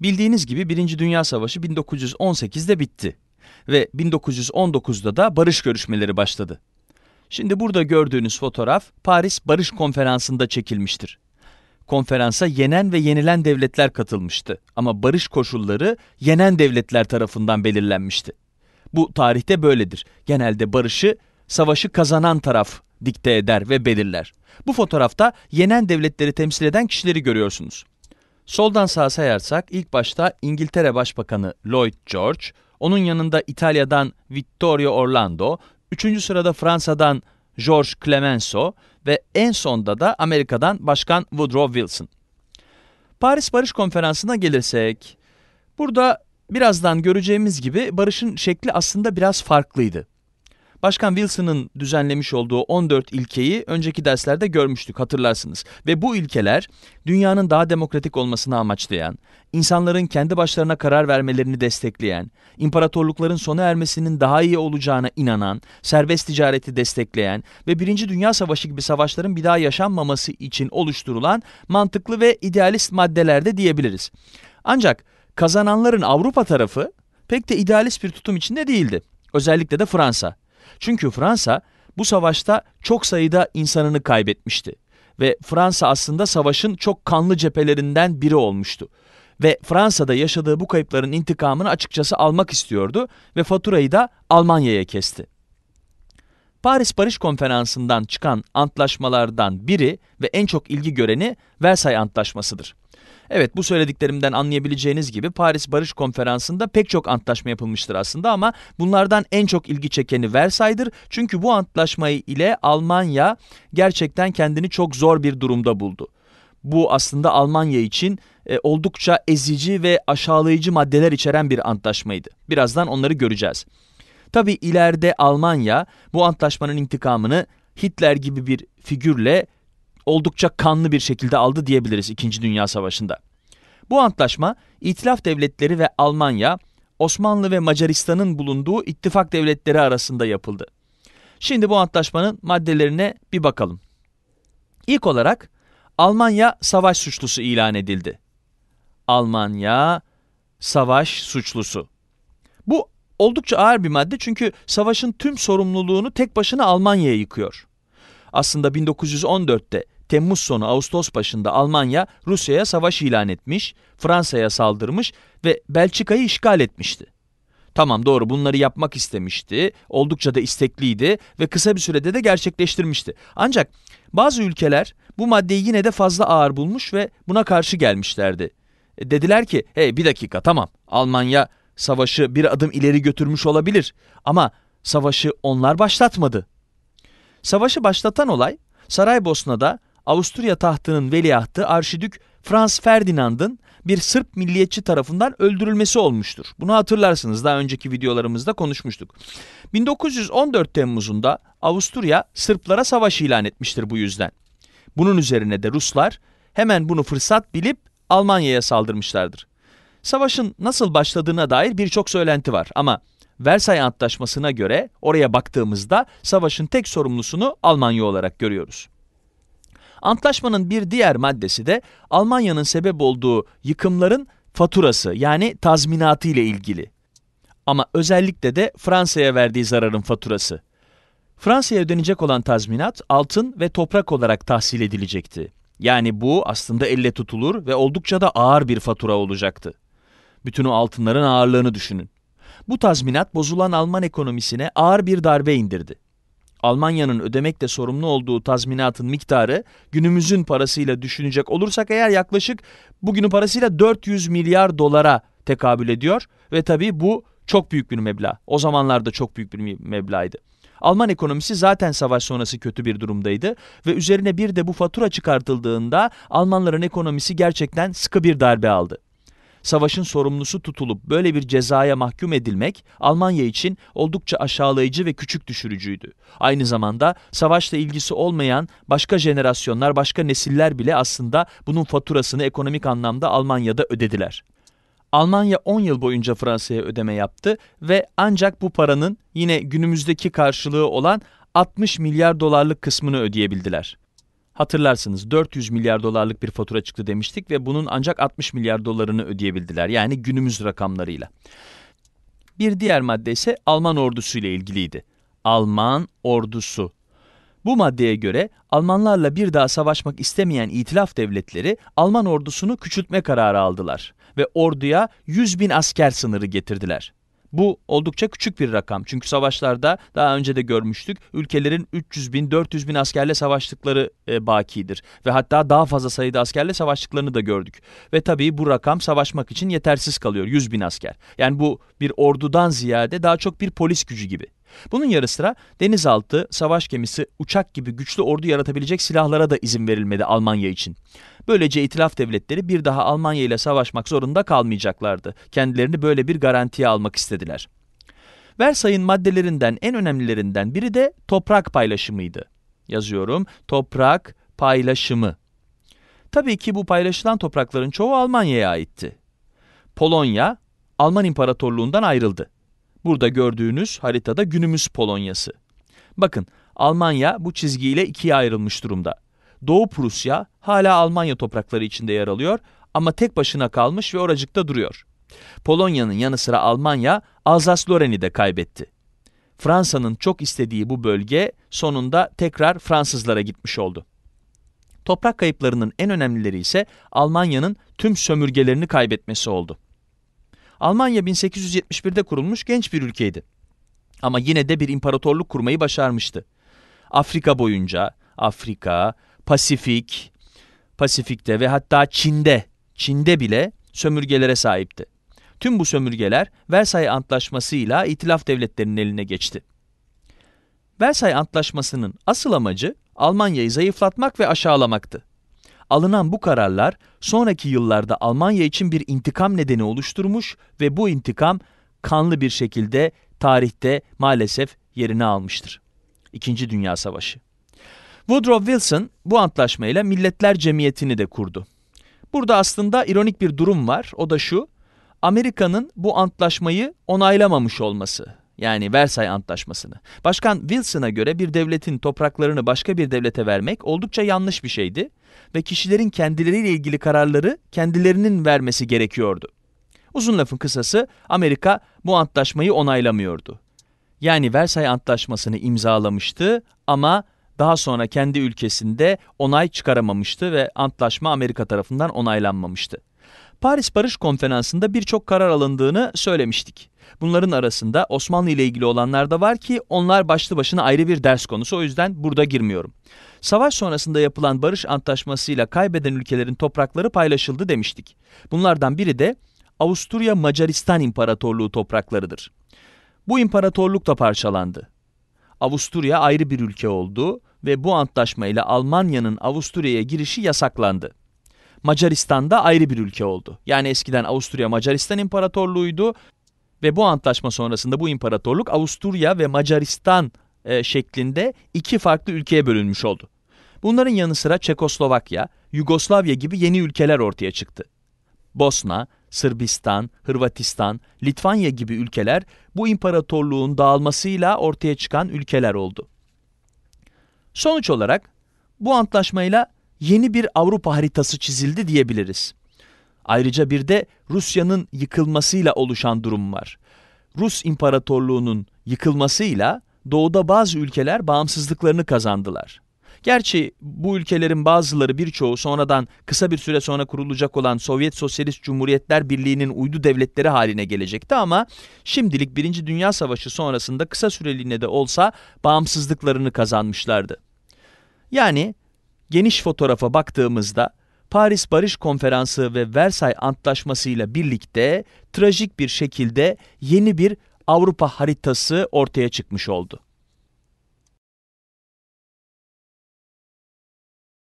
Bildiğiniz gibi 1. Dünya Savaşı 1918'de bitti ve 1919'da da barış görüşmeleri başladı. Şimdi burada gördüğünüz fotoğraf Paris Barış Konferansı'nda çekilmiştir. Konferansa yenen ve yenilen devletler katılmıştı ama barış koşulları yenen devletler tarafından belirlenmişti. Bu tarihte böyledir. Genelde barışı savaşı kazanan taraf dikte eder ve belirler. Bu fotoğrafta yenen devletleri temsil eden kişileri görüyorsunuz. Soldan sağa sayarsak ilk başta İngiltere Başbakanı Lloyd George, onun yanında İtalya'dan Vittorio Orlando, üçüncü sırada Fransa'dan George Clemenceau ve en sonda da Amerika'dan Başkan Woodrow Wilson. Paris Barış Konferansı'na gelirsek, burada birazdan göreceğimiz gibi barışın şekli aslında biraz farklıydı. Başkan Wilson'ın düzenlemiş olduğu 14 ilkeyi önceki derslerde görmüştük hatırlarsınız. Ve bu ilkeler dünyanın daha demokratik olmasını amaçlayan, insanların kendi başlarına karar vermelerini destekleyen, imparatorlukların sona ermesinin daha iyi olacağına inanan, serbest ticareti destekleyen ve Birinci Dünya Savaşı gibi savaşların bir daha yaşanmaması için oluşturulan mantıklı ve idealist maddelerde diyebiliriz. Ancak kazananların Avrupa tarafı pek de idealist bir tutum içinde değildi. Özellikle de Fransa. Çünkü Fransa bu savaşta çok sayıda insanını kaybetmişti ve Fransa aslında savaşın çok kanlı cephelerinden biri olmuştu. Ve Fransa'da yaşadığı bu kayıpların intikamını açıkçası almak istiyordu ve faturayı da Almanya'ya kesti. Paris Barış Konferansı'ndan çıkan antlaşmalardan biri ve en çok ilgi göreni Versay Antlaşması'dır. Evet bu söylediklerimden anlayabileceğiniz gibi Paris Barış Konferansı'nda pek çok antlaşma yapılmıştır aslında ama bunlardan en çok ilgi çekeni Versay'dır. Çünkü bu antlaşmayı ile Almanya gerçekten kendini çok zor bir durumda buldu. Bu aslında Almanya için e, oldukça ezici ve aşağılayıcı maddeler içeren bir antlaşmaydı. Birazdan onları göreceğiz. Tabi ileride Almanya bu antlaşmanın intikamını Hitler gibi bir figürle oldukça kanlı bir şekilde aldı diyebiliriz 2. Dünya Savaşı'nda. Bu antlaşma İtilaf Devletleri ve Almanya, Osmanlı ve Macaristan'ın bulunduğu ittifak devletleri arasında yapıldı. Şimdi bu antlaşmanın maddelerine bir bakalım. İlk olarak Almanya savaş suçlusu ilan edildi. Almanya savaş suçlusu. Bu oldukça ağır bir madde çünkü savaşın tüm sorumluluğunu tek başına Almanya yıkıyor. Aslında 1914'te Temmuz sonu Ağustos başında Almanya Rusya'ya savaş ilan etmiş, Fransa'ya saldırmış ve Belçika'yı işgal etmişti. Tamam doğru bunları yapmak istemişti, oldukça da istekliydi ve kısa bir sürede de gerçekleştirmişti. Ancak bazı ülkeler bu maddeyi yine de fazla ağır bulmuş ve buna karşı gelmişlerdi. E, dediler ki hey bir dakika tamam Almanya savaşı bir adım ileri götürmüş olabilir ama savaşı onlar başlatmadı. Savaşı başlatan olay Saraybosna'da Avusturya tahtının veliahtı Arşidük Franz Ferdinand'ın bir Sırp milliyetçi tarafından öldürülmesi olmuştur. Bunu hatırlarsınız daha önceki videolarımızda konuşmuştuk. 1914 Temmuz'unda Avusturya Sırplara savaş ilan etmiştir bu yüzden. Bunun üzerine de Ruslar hemen bunu fırsat bilip Almanya'ya saldırmışlardır. Savaşın nasıl başladığına dair birçok söylenti var ama Versay Antlaşması'na göre oraya baktığımızda savaşın tek sorumlusunu Almanya olarak görüyoruz. Antlaşmanın bir diğer maddesi de Almanya'nın sebep olduğu yıkımların faturası yani tazminatı ile ilgili. Ama özellikle de Fransa'ya verdiği zararın faturası. Fransa'ya ödenecek olan tazminat altın ve toprak olarak tahsil edilecekti. Yani bu aslında elle tutulur ve oldukça da ağır bir fatura olacaktı. Bütün o altınların ağırlığını düşünün. Bu tazminat bozulan Alman ekonomisine ağır bir darbe indirdi. Almanya'nın ödemekle sorumlu olduğu tazminatın miktarı günümüzün parasıyla düşünecek olursak eğer yaklaşık bugünün parasıyla 400 milyar dolara tekabül ediyor ve tabii bu çok büyük bir meblağ. O zamanlarda çok büyük bir meblağydı. Alman ekonomisi zaten savaş sonrası kötü bir durumdaydı ve üzerine bir de bu fatura çıkartıldığında Almanların ekonomisi gerçekten sıkı bir darbe aldı savaşın sorumlusu tutulup böyle bir cezaya mahkum edilmek Almanya için oldukça aşağılayıcı ve küçük düşürücüydü. Aynı zamanda savaşla ilgisi olmayan başka jenerasyonlar, başka nesiller bile aslında bunun faturasını ekonomik anlamda Almanya'da ödediler. Almanya 10 yıl boyunca Fransa'ya ödeme yaptı ve ancak bu paranın yine günümüzdeki karşılığı olan 60 milyar dolarlık kısmını ödeyebildiler. Hatırlarsınız 400 milyar dolarlık bir fatura çıktı demiştik ve bunun ancak 60 milyar dolarını ödeyebildiler. Yani günümüz rakamlarıyla. Bir diğer madde ise Alman ordusu ile ilgiliydi. Alman ordusu. Bu maddeye göre Almanlarla bir daha savaşmak istemeyen itilaf devletleri Alman ordusunu küçültme kararı aldılar ve orduya 100 bin asker sınırı getirdiler. Bu oldukça küçük bir rakam. Çünkü savaşlarda daha önce de görmüştük ülkelerin 300 bin 400 bin askerle savaştıkları e, bakidir. Ve hatta daha fazla sayıda askerle savaştıklarını da gördük. Ve tabii bu rakam savaşmak için yetersiz kalıyor 100 bin asker. Yani bu bir ordudan ziyade daha çok bir polis gücü gibi. Bunun yarı sıra denizaltı, savaş gemisi, uçak gibi güçlü ordu yaratabilecek silahlara da izin verilmedi Almanya için. Böylece itilaf devletleri bir daha Almanya ile savaşmak zorunda kalmayacaklardı. Kendilerini böyle bir garantiye almak istediler. Versay'ın maddelerinden en önemlilerinden biri de toprak paylaşımıydı. Yazıyorum toprak paylaşımı. Tabii ki bu paylaşılan toprakların çoğu Almanya'ya aitti. Polonya, Alman İmparatorluğundan ayrıldı. Burada gördüğünüz haritada günümüz Polonyası. Bakın Almanya bu çizgiyle ikiye ayrılmış durumda. Doğu Prusya hala Almanya toprakları içinde yer alıyor ama tek başına kalmış ve oracıkta duruyor. Polonya'nın yanı sıra Almanya Alsas-Loren'i de kaybetti. Fransa'nın çok istediği bu bölge sonunda tekrar Fransızlara gitmiş oldu. Toprak kayıplarının en önemlileri ise Almanya'nın tüm sömürgelerini kaybetmesi oldu. Almanya 1871'de kurulmuş genç bir ülkeydi. Ama yine de bir imparatorluk kurmayı başarmıştı. Afrika boyunca, Afrika, Pasifik, Pasifik'te ve hatta Çin'de, Çin'de bile sömürgelere sahipti. Tüm bu sömürgeler Versay Antlaşması'yla itilaf Devletleri'nin eline geçti. Versay Antlaşması'nın asıl amacı Almanya'yı zayıflatmak ve aşağılamaktı. Alınan bu kararlar sonraki yıllarda Almanya için bir intikam nedeni oluşturmuş ve bu intikam kanlı bir şekilde tarihte maalesef yerini almıştır. İkinci Dünya Savaşı. Woodrow Wilson bu antlaşmayla Milletler Cemiyeti'ni de kurdu. Burada aslında ironik bir durum var. O da şu. Amerika'nın bu antlaşmayı onaylamamış olması yani Versay Antlaşması'nı. Başkan Wilson'a göre bir devletin topraklarını başka bir devlete vermek oldukça yanlış bir şeydi ve kişilerin kendileriyle ilgili kararları kendilerinin vermesi gerekiyordu. Uzun lafın kısası Amerika bu antlaşmayı onaylamıyordu. Yani Versay Antlaşması'nı imzalamıştı ama daha sonra kendi ülkesinde onay çıkaramamıştı ve antlaşma Amerika tarafından onaylanmamıştı. Paris Barış Konferansı'nda birçok karar alındığını söylemiştik. Bunların arasında Osmanlı ile ilgili olanlar da var ki onlar başlı başına ayrı bir ders konusu o yüzden burada girmiyorum. Savaş sonrasında yapılan barış antlaşmasıyla kaybeden ülkelerin toprakları paylaşıldı demiştik. Bunlardan biri de Avusturya Macaristan İmparatorluğu topraklarıdır. Bu imparatorluk da parçalandı. Avusturya ayrı bir ülke oldu ve bu antlaşmayla Almanya'nın Avusturya'ya girişi yasaklandı. Macaristan da ayrı bir ülke oldu. Yani eskiden Avusturya Macaristan İmparatorluğu'ydu. Ve bu antlaşma sonrasında bu imparatorluk Avusturya ve Macaristan e, şeklinde iki farklı ülkeye bölünmüş oldu. Bunların yanı sıra Çekoslovakya, Yugoslavya gibi yeni ülkeler ortaya çıktı. Bosna, Sırbistan, Hırvatistan, Litvanya gibi ülkeler bu imparatorluğun dağılmasıyla ortaya çıkan ülkeler oldu. Sonuç olarak bu antlaşmayla yeni bir Avrupa haritası çizildi diyebiliriz. Ayrıca bir de Rusya'nın yıkılmasıyla oluşan durum var. Rus İmparatorluğu'nun yıkılmasıyla doğuda bazı ülkeler bağımsızlıklarını kazandılar. Gerçi bu ülkelerin bazıları birçoğu sonradan kısa bir süre sonra kurulacak olan Sovyet Sosyalist Cumhuriyetler Birliği'nin uydu devletleri haline gelecekti ama şimdilik Birinci Dünya Savaşı sonrasında kısa süreliğine de olsa bağımsızlıklarını kazanmışlardı. Yani geniş fotoğrafa baktığımızda Paris Barış Konferansı ve Versay Antlaşması ile birlikte trajik bir şekilde yeni bir Avrupa haritası ortaya çıkmış oldu.